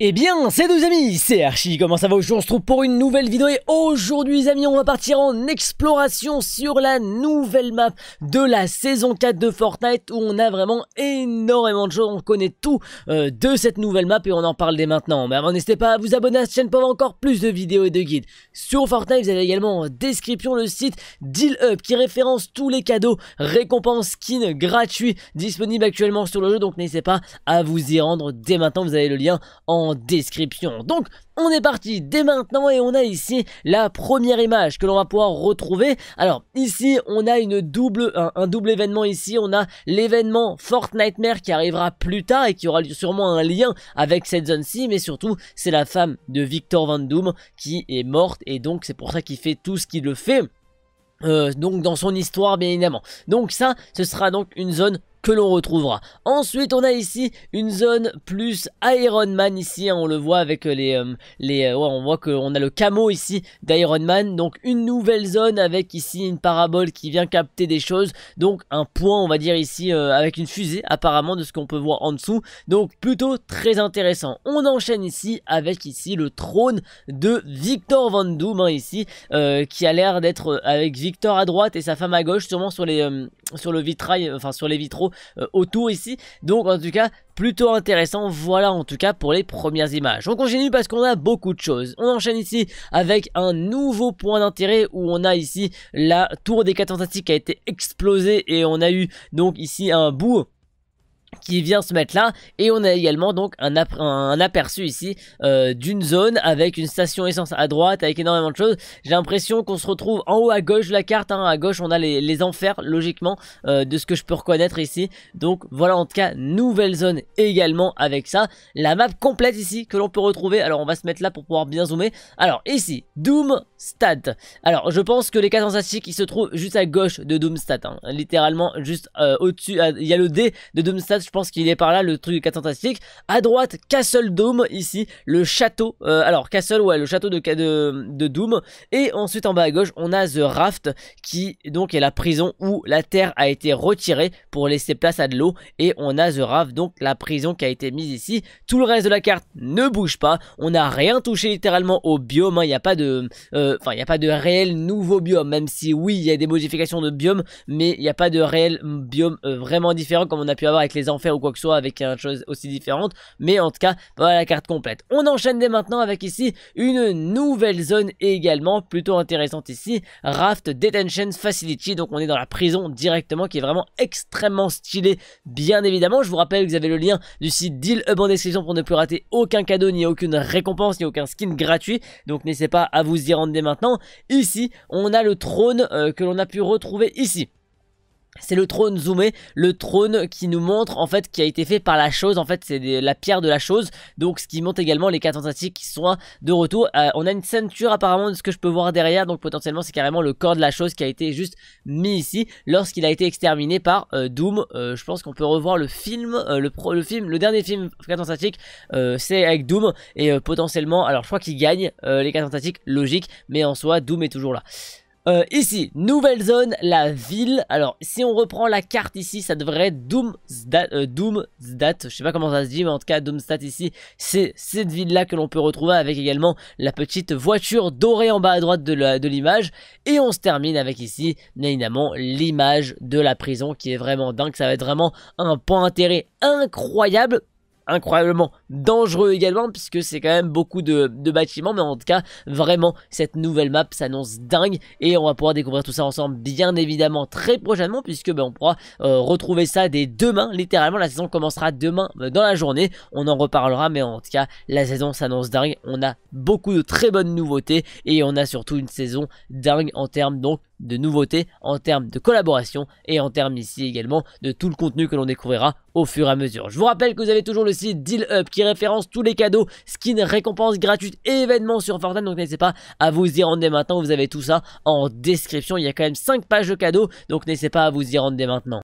Eh bien, c'est nous amis, c'est Archie, comment ça va aujourd'hui On se trouve pour une nouvelle vidéo et aujourd'hui les amis, on va partir en exploration sur la nouvelle map de la saison 4 de Fortnite où on a vraiment énormément de choses, on connaît tout euh, de cette nouvelle map et on en parle dès maintenant. Mais avant, n'hésitez pas à vous abonner à cette chaîne pour avoir encore plus de vidéos et de guides. Sur Fortnite, vous avez également en description le site Deal Up qui référence tous les cadeaux, récompenses, skins gratuits disponibles actuellement sur le jeu, donc n'hésitez pas à vous y rendre dès maintenant, vous avez le lien en description. Donc on est parti dès maintenant et on a ici la première image que l'on va pouvoir retrouver. Alors ici on a une double, un, double événement ici, on a l'événement fort nightmare qui arrivera plus tard et qui aura sûrement un lien avec cette zone-ci, mais surtout c'est la femme de Victor Van Doom qui est morte et donc c'est pour ça qu'il fait tout ce qu'il le fait. Euh, donc dans son histoire bien évidemment. Donc ça, ce sera donc une zone que l'on retrouvera. Ensuite, on a ici une zone plus Iron Man ici, hein, on le voit avec euh, les... Euh, les euh, on voit qu'on a le camo ici d'Iron Man, donc une nouvelle zone avec ici une parabole qui vient capter des choses, donc un point on va dire ici avec une fusée apparemment de ce qu'on peut voir en dessous, donc plutôt très intéressant. On enchaîne ici avec ici le trône de Victor Van Doom hein, ici, qui a l'air d'être avec Victor à droite et sa femme à gauche sûrement sur les sur le vitrail, euh, enfin sur les vitraux euh, autour ici. Donc en tout cas, plutôt intéressant. Voilà en tout cas pour les premières images. On continue parce qu'on a beaucoup de choses. On enchaîne ici avec un nouveau point d'intérêt où on a ici la tour des 4 fantastiques qui a été explosée et on a eu donc ici un bout qui vient se mettre là et on a également donc un, un aperçu ici euh, d'une zone avec une station essence à droite avec énormément de choses j'ai l'impression qu'on se retrouve en haut à gauche de la carte hein. à gauche on a les, les enfers logiquement euh, de ce que je peux reconnaître ici donc voilà en tout cas nouvelle zone également avec ça la map complète ici que l'on peut retrouver alors on va se mettre là pour pouvoir bien zoomer alors ici Doomstat alors je pense que les 4 qui se trouvent juste à gauche de Doom hein. littéralement juste euh, au dessus il y a le D de Doomstat je pense qu'il est par là, le truc du 4 fantastique. À droite, Castle Dome, ici, le château. Euh, alors, Castle, ouais, le château de, de, Doom. Et ensuite, en bas à gauche, on a The Raft, qui donc est la prison où la terre a été retirée pour laisser place à de l'eau. Et on a The Raft, donc la prison qui a été mise ici. Tout le reste de la carte ne bouge pas. On n'a rien touché littéralement au biome. Hein. Il n'y a pas de... Euh, enfin, il n'y a pas de réel nouveau biome. Même si, oui, il y a des modifications de biome, mais il n'y a pas de réel biome euh, vraiment différent comme on a pu avoir avec les en ou quoi que ce soit avec une chose aussi différente. Mais en tout cas, voilà la carte complète. On enchaîne dès maintenant avec ici une nouvelle zone également plutôt intéressante ici. Raft Detention Facility. Donc on est dans la prison directement qui est vraiment extrêmement stylée bien évidemment. Je vous rappelle que vous avez le lien du site Deal Hub en description pour ne plus rater aucun cadeau ni aucune récompense ni aucun skin gratuit. Donc n'hésitez pas à vous y rendre dès maintenant. Ici on a le trône euh, que l'on a pu retrouver ici. C'est le trône zoomé, le trône qui nous montre en fait qui a été fait par la chose, en fait c'est la pierre de la chose, donc ce qui montre également les 4 fantastiques qui sont de retour. Euh, on a une ceinture apparemment de ce que je peux voir derrière, donc potentiellement c'est carrément le corps de la chose qui a été juste mis ici lorsqu'il a été exterminé par euh, Doom. Euh, je pense qu'on peut revoir le film, le, film, le dernier film 4 fantastiques, c'est avec Doom et potentiellement, alors je crois qu'il gagne les 4 fantastiques, logique, mais en soi Doom est toujours là. Euh, ici, nouvelle zone, la ville. Alors, si on reprend la carte ici, ça devrait être Doomsdat, euh, Doomsdat je sais pas comment ça se dit, mais en tout cas, Doomsdat ici, c'est cette ville-là que l'on peut retrouver avec également la petite voiture dorée en bas à droite de l'image. Et on se termine avec ici, évidemment, l'image de la prison qui est vraiment dingue. Ça va être vraiment un point d'intérêt incroyable incroyablement dangereux également puisque c'est quand même beaucoup de, bâtiments mais en tout cas vraiment cette nouvelle map s'annonce dingue et on va pouvoir découvrir tout ça ensemble bien évidemment très prochainement puisque ben, on pourra euh, retrouver ça dès demain littéralement la saison commencera demain euh, dans la journée on en reparlera mais en tout cas la saison s'annonce dingue on a beaucoup de très bonnes nouveautés et on a surtout une saison dingue en termes donc de nouveautés en termes de collaboration et en termes ici également de tout le contenu que l'on découvrira au fur et à mesure. Je vous rappelle que vous avez toujours le site Deal Up qui référence tous les cadeaux, skins, récompenses gratuites et événements sur Fortnite. Donc n'hésitez pas à vous y rendre dès maintenant. Vous avez tout ça en description. Il y a quand même 5 pages de cadeaux. Donc n'hésitez pas à vous y rendre dès maintenant.